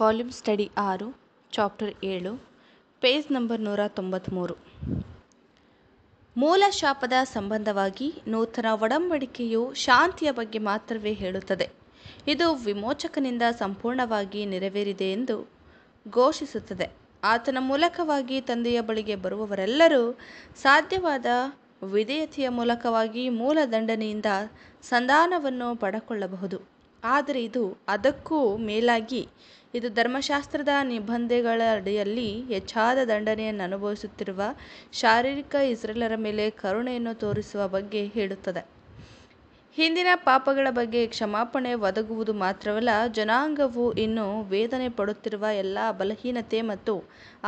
Volume study ಆರು chapter ಏಳು page number ನೂರ ತೊಂಬತ್ತ್ಮೂರು ಮೂಲ ಶಾಪದ ಸಂಬಂಧವಾಗಿ ನೂತನ ಒಡಂಬಡಿಕೆಯು ಶಾಂತಿಯ ಬಗ್ಗೆ ಮಾತ್ರವೇ ಹೇಳುತ್ತದೆ ಇದು ವಿಮೋಚಕನಿಂದ ಸಂಪೂರ್ಣವಾಗಿ ನೆರವೇರಿದೆ ಎಂದು ಘೋಷಿಸುತ್ತದೆ ಆತನ ಮೂಲಕವಾಗಿ ತಂದೆಯ ಬಳಿಗೆ ಬರುವವರೆಲ್ಲರೂ ಸಾಧ್ಯವಾದ ವಿಧೇಯತೆಯ ಮೂಲಕವಾಗಿ ಮೂಲ ದಂಡನೆಯಿಂದ ಸಂಧಾನವನ್ನು ಪಡಕೊಳ್ಳಬಹುದು ಆದರೆ ಇದು ಅದಕ್ಕೂ ಮೇಲಾಗಿ ಇದು ಧರ್ಮಶಾಸ್ತ್ರದ ನಿಬಂಧೆಗಳ ಅಡಿಯಲ್ಲಿ ಹೆಚ್ಚಾದ ದಂಡನೆಯನ್ನು ಅನುಭವಿಸುತ್ತಿರುವ ಶಾರೀರಿಕ ಇಸ್ರೇಲರ ಮೇಲೆ ಕರುಣೆಯನ್ನು ತೋರಿಸುವ ಬಗ್ಗೆ ಹೇಳುತ್ತದೆ ಹಿಂದಿನ ಪಾಪಗಳ ಬಗ್ಗೆ ಕ್ಷಮಾಪಣೆ ಒದಗುವುದು ಮಾತ್ರವಲ್ಲ ಜನಾಂಗವು ಇನ್ನು ವೇದನೆ ಪಡುತ್ತಿರುವ ಎಲ್ಲ ಬಲಹೀನತೆ ಮತ್ತು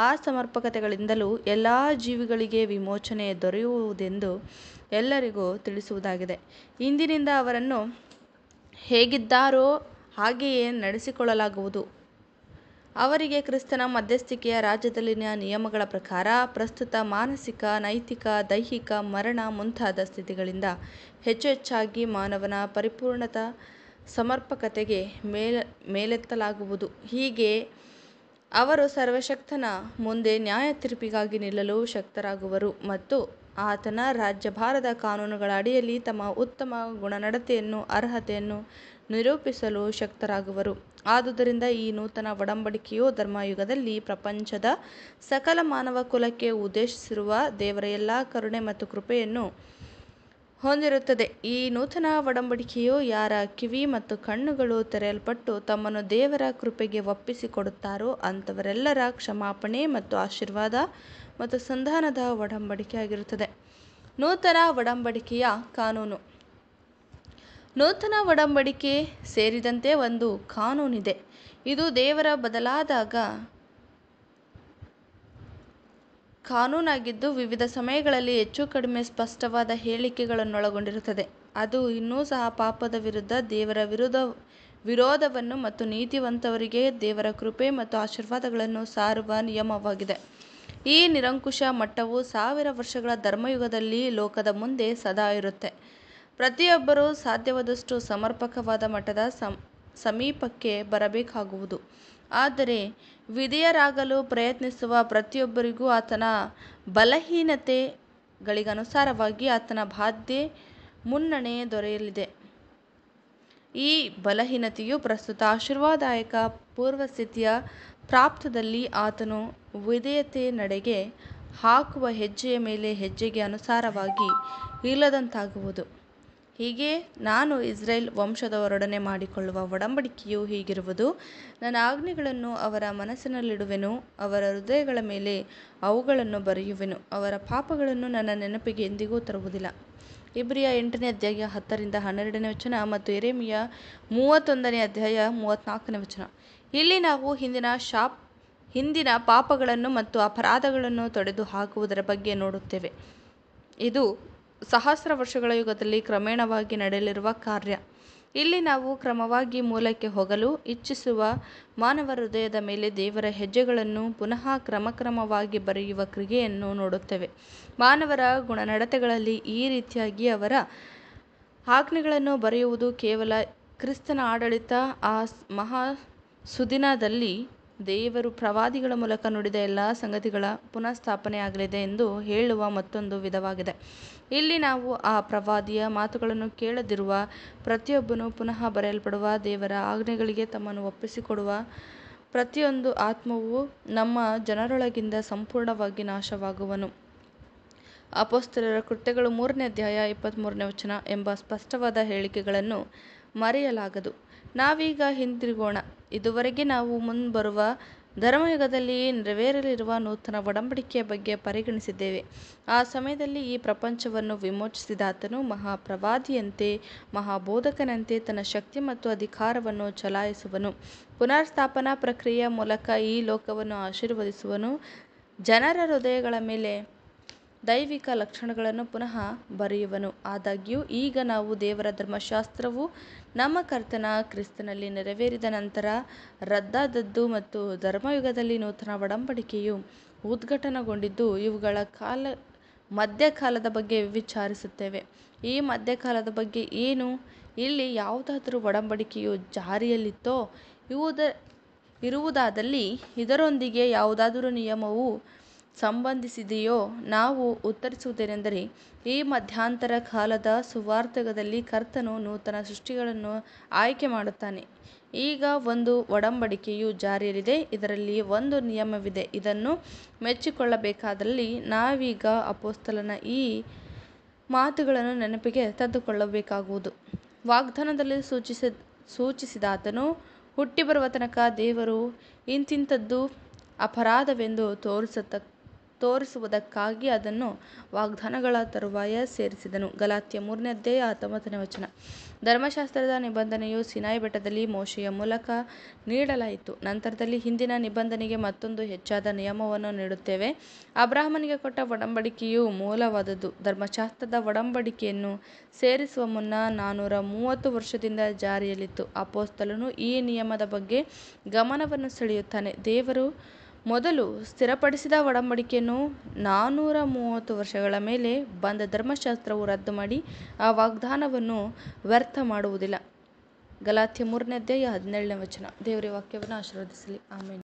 ಅಸಮರ್ಪಕತೆಗಳಿಂದಲೂ ಎಲ್ಲ ಜೀವಿಗಳಿಗೆ ವಿಮೋಚನೆ ದೊರೆಯುವುದೆಂದು ಎಲ್ಲರಿಗೂ ತಿಳಿಸುವುದಾಗಿದೆ ಇಂದಿನಿಂದ ಅವರನ್ನು ಹೇಗಿದ್ದಾರೋ ಹಾಗೆಯೇ ನಡೆಸಿಕೊಳ್ಳಲಾಗುವುದು ಅವರಿಗೆ ಕ್ರಿಸ್ತನ ಮಧ್ಯಸ್ಥಿಕೆಯ ರಾಜ್ಯದಲ್ಲಿನ ನಿಯಮಗಳ ಪ್ರಕಾರ ಪ್ರಸ್ತುತ ಮಾನಸಿಕ, ನೈತಿಕ, ದೈಹಿಕ ಮರಣ ಮುಂತಾದ ಸ್ಥಿತಿಗಳಿಂದ ಹೆಚ್ಚು ಹೆಚ್ಚಾಗಿ ಮಾನವನ ಪರಿಪೂರ್ಣತ ಸಮರ್ಪಕತೆಗೆ ಮೇಲೆತ್ತಲಾಗುವುದು. ಹೀಗೆ ಅವರು ಸರ್ವಶಕ್ತನ ಮುಂದೆ ನ್ಯಾಯ ತೀರ್ಪಿಗಾಗಿ ನಿಲ್ಲಲು ಶಕ್ತರಾಗುವರು ಮತ್ತು ಆತನ ರಾಜ್ಯಭಾರದ ಕಾನೂನುಗಳ ಅಡಿಯಲ್ಲಿ ತಮ್ಮ ಉತ್ತಮ ಗುಣನಡತೆಯನ್ನು, ಅರ್ಹತೆಯನ್ನು, ನಿರೂಪಿಸಲು ಶಕ್ತರಾಗುವರು ಆದುದರಿಂದ ಈ ನೂತನ ಒಡಂಬಡಿಕೆಯು ಧರ್ಮಯುಗದಲ್ಲಿ ಪ್ರಪಂಚದ ಸಕಲ ಮಾನವ ಕುಲಕ್ಕೆ ಉದ್ದೇಶಿಸಿರುವ ದೇವರ ಎಲ್ಲ ಕರುಣೆ ಮತ್ತು ಕೃಪೆಯನ್ನು ಹೊಂದಿರುತ್ತದೆ ಈ ನೂತನ ಒಡಂಬಡಿಕೆಯು ಯಾರ ಕಿವಿ ಮತ್ತು ಕಣ್ಣುಗಳು ತೆರೆಯಲ್ಪಟ್ಟು ತಮ್ಮನ್ನು ದೇವರ ಕೃಪೆಗೆ ಒಪ್ಪಿಸಿಕೊಡುತ್ತಾರೋ ಅಂಥವರೆಲ್ಲರ ಕ್ಷಮಾಪಣೆ ಮತ್ತು ಆಶೀರ್ವಾದ ಮತ್ತು ಸಂಧಾನದ ಒಡಂಬಡಿಕೆಯಾಗಿರುತ್ತದೆ ನೂತನ ಒಡಂಬಡಿಕೆಯ ಕಾನೂನು ನೂತನ ಒಡಂಬಡಿಕೆ ಸೇರಿದಂತೆ ಒಂದು ಕಾನೂನಿದೆ ಇದು ದೇವರ ಬದಲಾದಾಗ ಕಾನೂನಾಗಿದ್ದು ವಿವಿಧ ಸಮಯಗಳಲ್ಲಿ ಹೆಚ್ಚು ಕಡಿಮೆ ಸ್ಪಷ್ಟವಾದ ಹೇಳಿಕೆಗಳನ್ನೊಳಗೊಂಡಿರುತ್ತದೆ ಅದು ಇನ್ನೂ ಸಹ ಪಾಪದ ವಿರುದ್ಧ ದೇವರ ವಿರುದ್ಧ ವಿರೋಧವನ್ನು ಮತ್ತು ನೀತಿವಂತವರಿಗೆ ದೇವರ ಕೃಪೆ ಮತ್ತು ಆಶೀರ್ವಾದಗಳನ್ನು ಸಾರುವ ನಿಯಮವಾಗಿದೆ ಈ ನಿರಂಕುಶ ಮಟ್ಟವು ಸಾವಿರ ವರ್ಷಗಳ ಧರ್ಮಯುಗದಲ್ಲಿ ಲೋಕದ ಮುಂದೆ ಸದಾ ಇರುತ್ತೆ ಪ್ರತಿಯೊಬ್ಬರೂ ಸಾಧ್ಯವಾದಷ್ಟು ಸಮರ್ಪಕವಾದ ಮಟ್ಟದ ಸಮೀಪಕ್ಕೆ ಬರಬೇಕಾಗುವುದು ಆದರೆ ವಿಧೇಯರಾಗಲು ಪ್ರಯತ್ನಿಸುವ ಪ್ರತಿಯೊಬ್ಬರಿಗೂ ಆತನ ಬಲಹೀನತೆಗಳಿಗನುಸಾರವಾಗಿ ಆತನ ಬಾಧ್ಯ ಮುನ್ನಣೆ ದೊರೆಯಲಿದೆ ಈ ಬಲಹೀನತೆಯು ಪ್ರಸ್ತುತ ಆಶೀರ್ವಾದಾಯಕ ಪೂರ್ವಸ್ಥಿತಿಯ ಪ್ರಾಪ್ತದಲ್ಲಿ ಆತನು ವಿಧೇಯತೆ ನಡೆಗೆ ಹಾಕುವ ಹೆಜ್ಜೆಯ ಮೇಲೆ ಹೆಜ್ಜೆಗೆ ಅನುಸಾರವಾಗಿ ಇಲ್ಲದಂತಾಗುವುದು ಹೀಗೆ ನಾನು ಇಸ್ರೇಲ್ ವಂಶದವರೊಡನೆ ಮಾಡಿಕೊಳ್ಳುವ ಒಡಂಬಡಿಕೆಯು ಹೀಗಿರುವುದು ನನ್ನ ಆಜ್ಞೆಗಳನ್ನು ಅವರ ಮನಸ್ಸಿನಲ್ಲಿಡುವೆನು ಅವರ ಹೃದಯಗಳ ಮೇಲೆ ಅವುಗಳನ್ನು ಬರೆಯುವೆನು ಅವರ ಪಾಪಗಳನ್ನು ನನ್ನ ನೆನಪಿಗೆ ಎಂದಿಗೂ ತರುವುದಿಲ್ಲ ಇಬ್ರಿಯ ಎಂಟನೇ ಅಧ್ಯಾಯ ಹತ್ತರಿಂದ ಹನ್ನೆರಡನೇ ವಚನ ಮತ್ತು ಎರೆಮಿಯ ಮೂವತ್ತೊಂದನೇ ಅಧ್ಯಾಯ ಮೂವತ್ತ್ನಾಲ್ಕನೇ ವಚನ ಇಲ್ಲಿ ನಾವು ಹಿಂದಿನ ಶಾಪ್ ಹಿಂದಿನ ಪಾಪಗಳನ್ನು ಮತ್ತು ಅಪರಾಧಗಳನ್ನು ತೊಡೆದು ಹಾಕುವುದರ ಬಗ್ಗೆ ನೋಡುತ್ತೇವೆ ಇದು ಸಹಸ್ರ ವರ್ಷಗಳ ಯುಗದಲ್ಲಿ ಕ್ರಮೇಣವಾಗಿ ನಡೆಯಲಿರುವ ಕಾರ್ಯ ಇಲ್ಲಿ ನಾವು ಕ್ರಮವಾಗಿ ಮೂಲಕ್ಕೆ ಹೋಗಲು ಇಚ್ಛಿಸುವ ಮಾನವ ಹೃದಯದ ಮೇಲೆ ದೇವರ ಹೆಜ್ಜೆಗಳನ್ನು ಪುನಃ ಕ್ರಮಕ್ರಮವಾಗಿ ಬರೆಯುವ ಕ್ರಿಯೆಯನ್ನು ನೋಡುತ್ತೇವೆ ಮಾನವರ ಗುಣನಡತೆಗಳಲ್ಲಿ ಈ ರೀತಿಯಾಗಿ ಅವರ ಆಜ್ಞೆಗಳನ್ನು ಬರೆಯುವುದು ಕೇವಲ ಕ್ರಿಸ್ತನ ಆಡಳಿತ ಆ ಮಹಾ ಸುದಿನದಲ್ಲಿ ದೇವರು ಪ್ರವಾದಿಗಳ ಮೂಲಕ ನುಡಿದ ಎಲ್ಲ ಸಂಗತಿಗಳ ಪುನಃ ಆಗಲಿದೆ ಎಂದು ಹೇಳುವ ಮತ್ತೊಂದು ವಿಧವಾಗಿದೆ ಇಲ್ಲಿ ನಾವು ಆ ಪ್ರವಾದಿಯ ಮಾತುಗಳನ್ನು ಕೇಳದಿರುವ ಪ್ರತಿಯೊಬ್ಬನೂ ಪುನಃ ಬರೆಯಲ್ಪಡುವ ದೇವರ ಆಜ್ಞೆಗಳಿಗೆ ತಮ್ಮನ್ನು ಒಪ್ಪಿಸಿಕೊಡುವ ಪ್ರತಿಯೊಂದು ಆತ್ಮವು ನಮ್ಮ ಜನರೊಳಗಿಂದ ಸಂಪೂರ್ಣವಾಗಿ ನಾಶವಾಗುವನು ಅಪೋಸ್ತರರ ಕೃತ್ಯಗಳು ಮೂರನೇ ಅಧ್ಯಾಯ ಇಪ್ಪತ್ತ್ಮೂರನೇ ವಚನ ಎಂಬ ಸ್ಪಷ್ಟವಾದ ಹೇಳಿಕೆಗಳನ್ನು ಮರೆಯಲಾಗದು ನಾವೀಗ ಹಿಂದಿರುಗೋಣ ಇದುವರೆಗೆ ನಾವು ಮುಂಬರುವ ಧರ್ಮಯುಗದಲ್ಲಿ ನೆರವೇರಲಿರುವ ನೂತನ ಒಡಂಬಡಿಕೆಯ ಬಗ್ಗೆ ಪರಿಗಣಿಸಿದ್ದೇವೆ ಆ ಸಮಯದಲ್ಲಿ ಈ ಪ್ರಪಂಚವನ್ನು ವಿಮೋಚಿಸಿದಾತನು ಮಹಾಪ್ರವಾದಿಯಂತೆ ಮಹಾಬೋಧಕನಂತೆ ತನ್ನ ಶಕ್ತಿ ಮತ್ತು ಅಧಿಕಾರವನ್ನು ಚಲಾಯಿಸುವನು ಪುನರ್ಸ್ಥಾಪನಾ ಪ್ರಕ್ರಿಯೆಯ ಮೂಲಕ ಈ ಲೋಕವನ್ನು ಆಶೀರ್ವದಿಸುವನು ಜನರ ಹೃದಯಗಳ ಮೇಲೆ ದೈವಿಕ ಲಕ್ಷಣಗಳನ್ನು ಪುನಃ ಬರೆಯುವನು ಆದಾಗ್ಯೂ ಈಗ ನಾವು ದೇವರ ಧರ್ಮಶಾಸ್ತ್ರವು ನಮ್ಮ ಕರ್ತನ ಕ್ರಿಸ್ತನಲ್ಲಿ ನೆರವೇರಿದ ನಂತರ ರದ್ದಾದದ್ದು ಮತ್ತು ಧರ್ಮಯುಗದಲ್ಲಿ ನೂತನ ಒಡಂಬಡಿಕೆಯು ಉದ್ಘಾಟನಗೊಂಡಿದ್ದು ಇವುಗಳ ಕಾಲ ಮಧ್ಯಕಾಲದ ಬಗ್ಗೆ ವಿಚಾರಿಸುತ್ತೇವೆ ಈ ಮಧ್ಯಕಾಲದ ಬಗ್ಗೆ ಏನು ಇಲ್ಲಿ ಯಾವುದಾದರೂ ಒಡಂಬಡಿಕೆಯು ಜಾರಿಯಲ್ಲಿತ್ತೋ ಇವುದ ಇರುವುದಾದಲ್ಲಿ ಇದರೊಂದಿಗೆ ಯಾವುದಾದರೂ ನಿಯಮವು ಸಂಬಂಧಿಸಿದೆಯೋ ನಾವು ಉತ್ತರಿಸುವುದೇನೆಂದರೆ, ಈ ಮಧ್ಯಂತರ ಕಾಲದ ಸುವಾರ್ತಕದಲ್ಲಿ ಕರ್ತನು ನೂತನ ಸೃಷ್ಟಿಗಳನ್ನು ಆಯ್ಕೆ ಮಾಡುತ್ತಾನೆ. ಈಗ ಒಂದು ಒಡಂಬಡಿಕೆಯು ಜಾರಿಯಲ್ಲಿದೆ, ಇದರಲ್ಲಿ ಒಂದು ನಿಯಮವಿದೆ, ಇದನ್ನು ಮೆಚ್ಚಿಕೊಳ್ಳಬೇಕಾದಲ್ಲಿ ನಾವೀಗ ಅಪೊಸ್ತಲನ ಈ ಮಾತುಗಳನ್ನು ನೆನಪಿಗೆ ತಂದುಕೊಳ್ಳಬೇಕಾಗುವುದು. ವಾಗ್ದಾನದಲ್ಲಿ ಸೂಚಿಸಿದಾತನು ಹುಟ್ಟಿಬರುವ ತನಕ ದೇವರು ಇಂತಿಂಥದ್ದು ಅಪರಾಧವೆಂದು ತೋರಿಸತಕ್ಕ ತೋರಿಸುವುದಕ್ಕಾಗಿ ಅದನ್ನು ವಾಗ್ದಾನಗಳ ತರುವಾಯ ಸೇರಿಸಿದನು. ಗಲಾತ್ಯ ಮೂರನೇ ಅಧ್ಯಾಯ ಹತ್ತೊಂಬತ್ತನೇ ವಚನ. ಧರ್ಮಶಾಸ್ತ್ರದ ನಿಬಂಧನೆಯು ಸಿನಾಯಿ ಬೆಟ್ಟದಲ್ಲಿ ಮೋಶೆಯ ಮೂಲಕ ನೀಡಲಾಯಿತು. ನಂತರದಲ್ಲಿ ಹಿಂದಿನ ನಿಬಂಧನೆಗೆ ಮತ್ತೊಂದು ಹೆಚ್ಚಾದ ನಿಯಮವನ್ನು ನೀಡುತ್ತೇವೆ. ಅಬ್ರಹಾಮನಿಗೆ ಕೊಟ್ಟ ಒಡಂಬಡಿಕೆಯು ಮೂಲವಾದದ್ದು ಧರ್ಮಶಾಸ್ತ್ರದ ಒಡಂಬಡಿಕೆಯನ್ನು ಸೇರಿಸುವ ಮುನ್ನ ನಾನೂರ ಮೂವತ್ತು ವರ್ಷದಿಂದ ಜಾರಿಯಲ್ಲಿತ್ತು. ಅಪೋಸ್ತಲನು ಈ ನಿಯಮದ ಬಗ್ಗೆ ಗಮನವನ್ನು ಸೆಳೆಯುತ್ತಾನೆ. ದೇವರು ಮೊದಲು ಸ್ಥಿರಪಡಿಸಿದ ಒಡಂಬಡಿಕೆಯನ್ನು ನಾನೂರ ಮೂವತ್ತು ವರ್ಷಗಳ ಮೇಲೆ ಬಂದ ಧರ್ಮಶಾಸ್ತ್ರವು ರದ್ದು ಮಾಡಿ ಆ ವಾಗ್ದಾನವನ್ನು ವ್ಯರ್ಥ ಮಾಡುವುದಿಲ್ಲ ಗಲಾತ್ಯ ಮೂರನೇ ಅಧ್ಯಾಯ ಹದಿನೇಳನೇ ವಚನ ದೇವರ ವಾಕ್ಯವನ್ನು ಆಶೀರ್ವದಿಸಲಿ ಆಮೇಲೆ